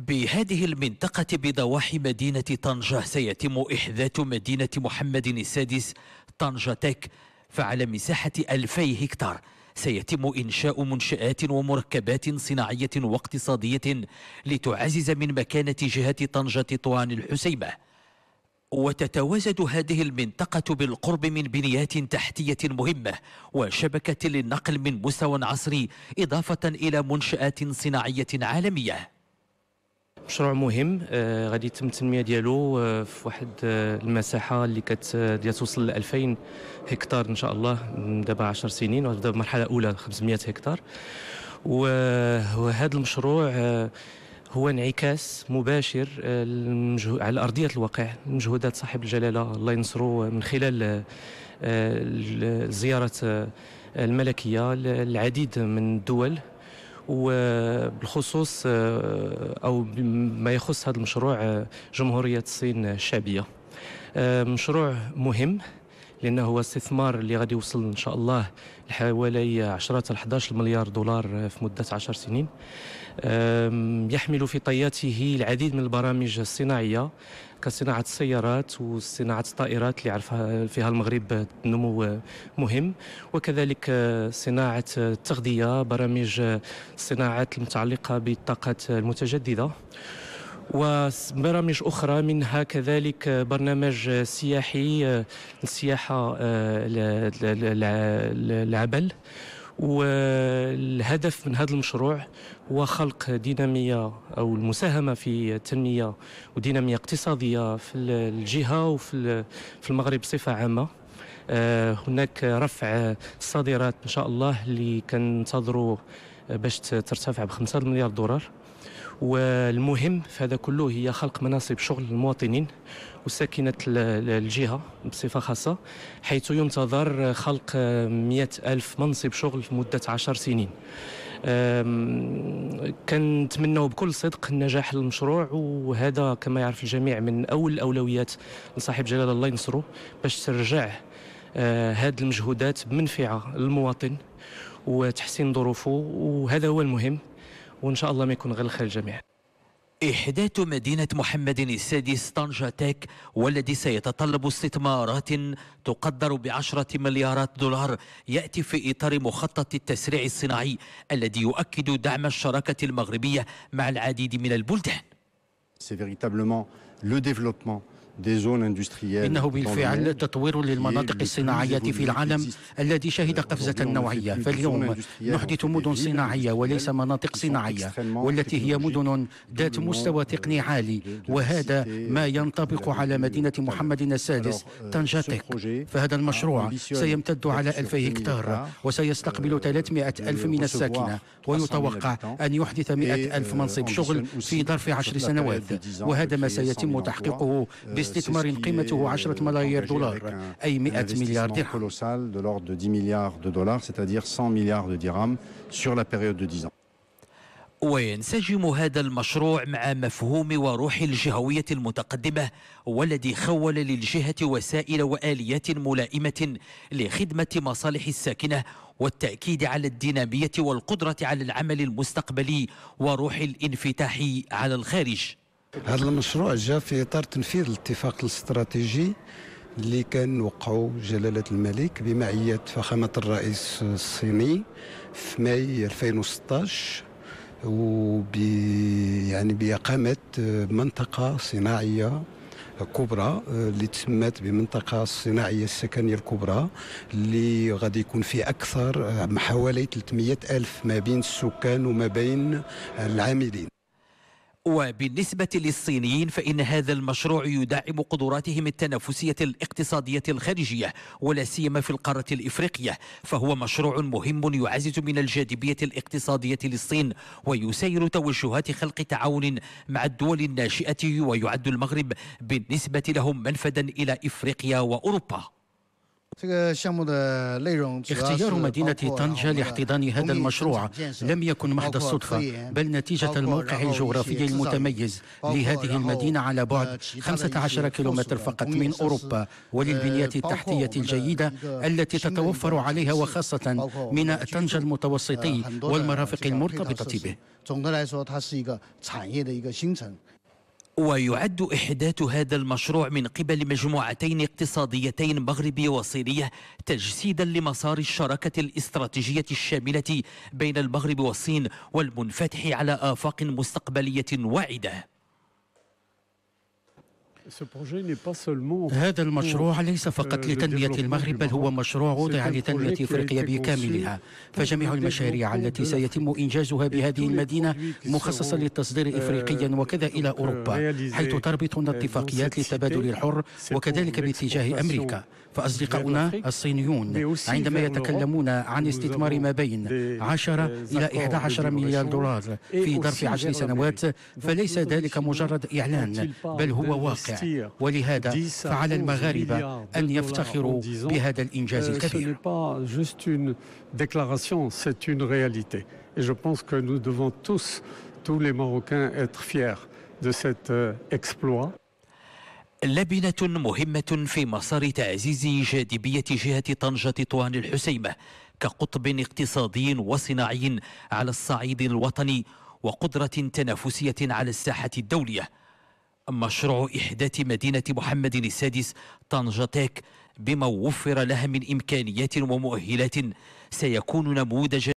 بهذه المنطقة بضواحي مدينة طنجة سيتم إحداث مدينة محمد السادس طنجة تك فعلى مساحة 2000 هكتار سيتم إنشاء منشآت ومركبات صناعية واقتصادية لتعزز من مكانة جهة طنجة طوان الحسيمة وتتواجد هذه المنطقة بالقرب من بنيات تحتية مهمة وشبكة للنقل من مستوى عصري إضافة إلى منشآت صناعية عالمية مشروع مهم آه، غادي يتم التنميه ديالو آه، في واحد آه، المساحه اللي كت ديال توصل ل 2000 هكتار ان شاء الله دابا 10 سنين وغتبدا بمرحله اولى 500 هكتار وهذا المشروع هو انعكاس مباشر على ارضيه الواقع مجهودات صاحب الجلاله الله ينصرو من خلال زياره الملكيه للعديد من الدول وبالخصوص آه، أو ما يخص هذا المشروع آه، جمهورية الصين الشعبية آه، مشروع مهم لانه هو استثمار اللي غادي يوصل ان شاء الله لحوالي 10 ل 11 مليار دولار في مده 10 سنين يحمل في طياته العديد من البرامج الصناعيه كصناعة السيارات وصناعة الطائرات اللي عرفها فيها المغرب نمو مهم وكذلك صناعة التغذية برامج الصناعات المتعلقة بالطاقة المتجددة وبرامج أخرى منها كذلك برنامج سياحي للسياحة العبل والهدف من هذا المشروع هو خلق دينامية أو المساهمة في التنمية ودينامية اقتصادية في الجهة وفي المغرب بصفة عامة آه، هناك رفع الصادرات إن شاء الله اللي كان باش ترتفع بخمسة مليار دولار والمهم في هذا كله هي خلق مناصب شغل للمواطنين وساكنة الجهة بصفة خاصة حيث ينتظر خلق مئة ألف منصب شغل في مدة عشر سنين كنتمنوا بكل صدق النجاح المشروع وهذا كما يعرف الجميع من أول الأولويات لصاحب جلال الله ينصره باش ترجع هذه أه، المجهودات بمنفعة للمواطن وتحسين ظروفه وهذا هو المهم وإن شاء الله ما يكون الخير الجميع إحداث مدينة محمد السادس طنجة تك والذي سيتطلب استثمارات تقدر بعشرة مليارات دولار يأتي في إطار مخطط التسريع الصناعي الذي يؤكد دعم الشراكة المغربية مع العديد من البلدان. C'est véritablement le développement إنه بالفعل تطوير للمناطق الصناعية في العالم الذي شهد قفزة نوعية فاليوم نحدث مدن صناعية وليس مناطق صناعية والتي هي مدن ذات مستوى تقني عالي وهذا ما ينطبق على مدينة محمد السادس euh, تنجتك فهذا المشروع سيمتد على 2000 هكتار وسيستقبل 300 euh, ألف من الساكنة ويتوقع أن يحدث 100 ألف euh, منصب شغل في ظرف عشر سنوات وهذا ما سيتم تحقيقه استثمار قيمته 10 euh, ملايير دولار أي 100 مليار درهم de l'ordre 10 100 sur la période de 10 ans. وينسجم هذا المشروع مع مفهوم وروح الجهوية المتقدمة والذي خول للجهة وسائل وآليات ملائمة لخدمة مصالح الساكنة والتأكيد على الدينامية والقدرة على العمل المستقبلي وروح الانفتاح على الخارج هذا المشروع جاء في اطار تنفيذ الاتفاق الاستراتيجي اللي كان وقعوا جلالة الملك بمعية فخامة الرئيس الصيني في ماي 2016 وب يعني بإقامة منطقة صناعية كبرى اللي تسمات بمنطقة الصناعية السكنية الكبرى اللي غادي يكون فيه أكثر حوالي 300 ألف ما بين السكان وما بين العاملين وبالنسبة للصينيين فإن هذا المشروع يدعم قدراتهم التنافسية الاقتصادية الخارجية ولا سيما في القارة الإفريقية فهو مشروع مهم يعزز من الجاذبية الاقتصادية للصين ويسير توجهات خلق تعاون مع الدول الناشئة ويعد المغرب بالنسبة لهم منفذا إلى إفريقيا وأوروبا اختيار مدينة طنجة لاحتضان هذا المشروع لم يكن محض الصدفة بل نتيجة الموقع الجغرافي المتميز لهذه المدينة على بعد 15 كيلومتر فقط من أوروبا وللبنية التحتية الجيدة التي تتوفر عليها وخاصة ميناء طنجة المتوسطي والمرافق المرتبطة به. ويعد إحداث هذا المشروع من قبل مجموعتين اقتصاديتين مغربية وصينية تجسيدا لمسار الشراكة الاستراتيجية الشاملة بين المغرب والصين والمنفتح على آفاق مستقبلية واعدة هذا المشروع euh, ليس فقط لتنمية المغرب بل هو مشروع وضع لتنمية إفريقيا بكاملها فجميع المشاريع التي سيتم إنجازها بهذه المدينة مخصصة للتصدير euh, إفريقيا وكذا إلى أوروبا euh, حيث تربطنا اتفاقيات للتبادل الحر وكذلك باتجاه أمريكا فأصدقاؤنا الصينيون عندما يتكلمون عن استثمار ما بين 10 إلى 11 مليار دولار في ظرف عشر سنوات فليس ذلك مجرد إعلان بل هو واقع ولهذا فعلى المغاربة أن يفتخروا بهذا الإنجاز euh, الكبير euh, لبنة مهمة في مسار تعزيز جاذبية جهة طنجة طوان الحسيمة كقطب اقتصادي وصناعي على الصعيد الوطني وقدرة تنافسية على الساحة الدولية مشروع إحداث مدينة محمد السادس طنجة تيك بما وفر لها من إمكانيات ومؤهلات سيكون نموذجا